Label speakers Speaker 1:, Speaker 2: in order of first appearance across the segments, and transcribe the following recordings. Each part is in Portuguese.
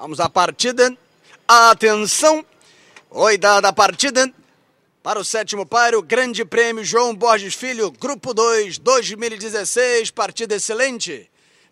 Speaker 1: Vamos à partida. Atenção! Oi, dada a partida. Para o sétimo par, o Grande Prêmio João Borges Filho, Grupo 2, 2016. Partida excelente.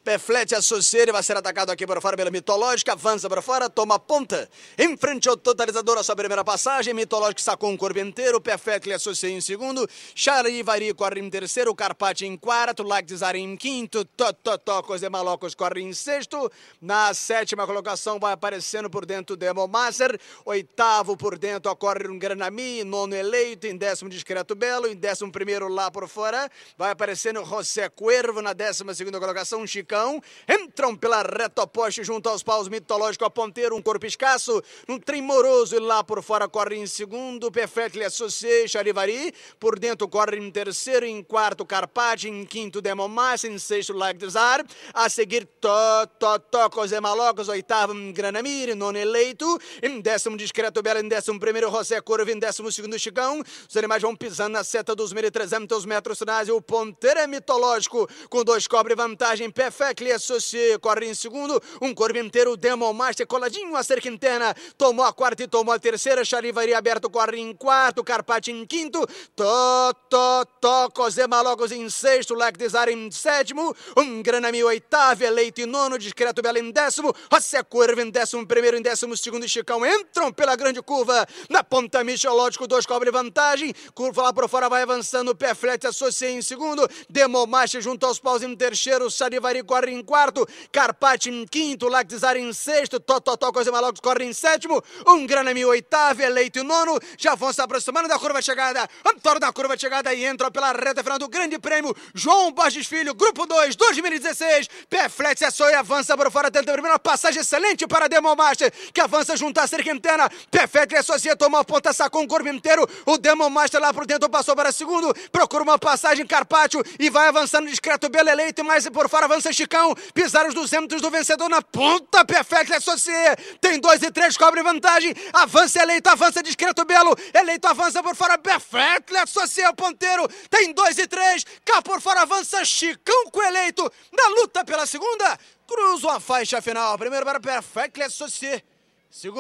Speaker 1: Peflete a Soceira vai ser atacado aqui para fora pela Mitológica. Avança para fora, toma ponta. Em frente ao totalizador, a sua primeira passagem. Mitológica sacou um corpo inteiro. Peflete lhe associa em segundo. Charivari corre em terceiro. Carpati em quarto. Lactizar em quinto. Tototocos de Malocos corre em sexto. Na sétima colocação vai aparecendo por dentro Demomaster. Oitavo por dentro ocorre um Granami. Nono eleito. Em décimo discreto Belo. Em décimo primeiro lá por fora vai aparecendo José Cuervo na décima segunda colocação. Chicão chão, entram pela reta oposta junto aos paus mitológico a ponteiro, um corpo escasso, um trem moroso e lá por fora corre em segundo, Perfectly Associé, Charivari, por dentro corre em terceiro, em quarto Carpaccio, em quinto Demomassa, em sexto Like Desire, a seguir to to to Cosé Malocos, oitavo Granamir, nono Eleito, em décimo Discreto Bela, em décimo primeiro José Corvo, em décimo segundo Chicão, os animais vão pisando na seta dos 1.300 metros finais e o ponteiro é mitológico, com dois cobre vantagem, Perfectly Fecle Associé corre em segundo. Um corpo inteiro, Demon Master coladinho a cerquintena Tomou a quarta e tomou a terceira. Charivari aberto corre em quarto. Carpati em quinto. Tó, to to Cosé Malogos em sexto. Lactizar em sétimo. Um Granami oitavo. Eleito em nono. Discreto Bela em décimo. Rossé Curva em décimo primeiro. Em décimo segundo. E Chicão entram pela grande curva. Na ponta Michelótico, dois cobre vantagem. Curva lá para fora vai avançando. Pé flete, associa em segundo. Demon Master junto aos paus em terceiro. Charivari corre em quarto, Carpati em quinto, Lactizar em sexto, Tototó Cosima Logos corre em sétimo, um em oitavo, eleito em nono, já vão se aproximando da curva de chegada, Antônio da curva de chegada e entra pela reta final do grande prêmio, João Borges Filho, Grupo 2, 2016, Pé Flex é só e avança para fora, tenta a primeira passagem excelente para Demon Master, que avança junto à cerca interna, Pé Flex é só se tomou a ponta, sacou um corpo inteiro, o Demon Master lá por dentro passou para segundo, procura uma passagem, Carpaccio e vai avançando discreto, Belo eleito, e por fora avança Chicão, pisaram os 200 do vencedor na ponta, perfeita associê. É tem dois e três, cobre vantagem. Avança eleito, avança discreto Belo. Eleito avança por fora, perfeito associa é é o ponteiro. Tem dois e três, cá por fora avança Chicão com eleito. Na luta pela segunda, Cruzou a faixa final. Primeiro para perfeito associê. Segundo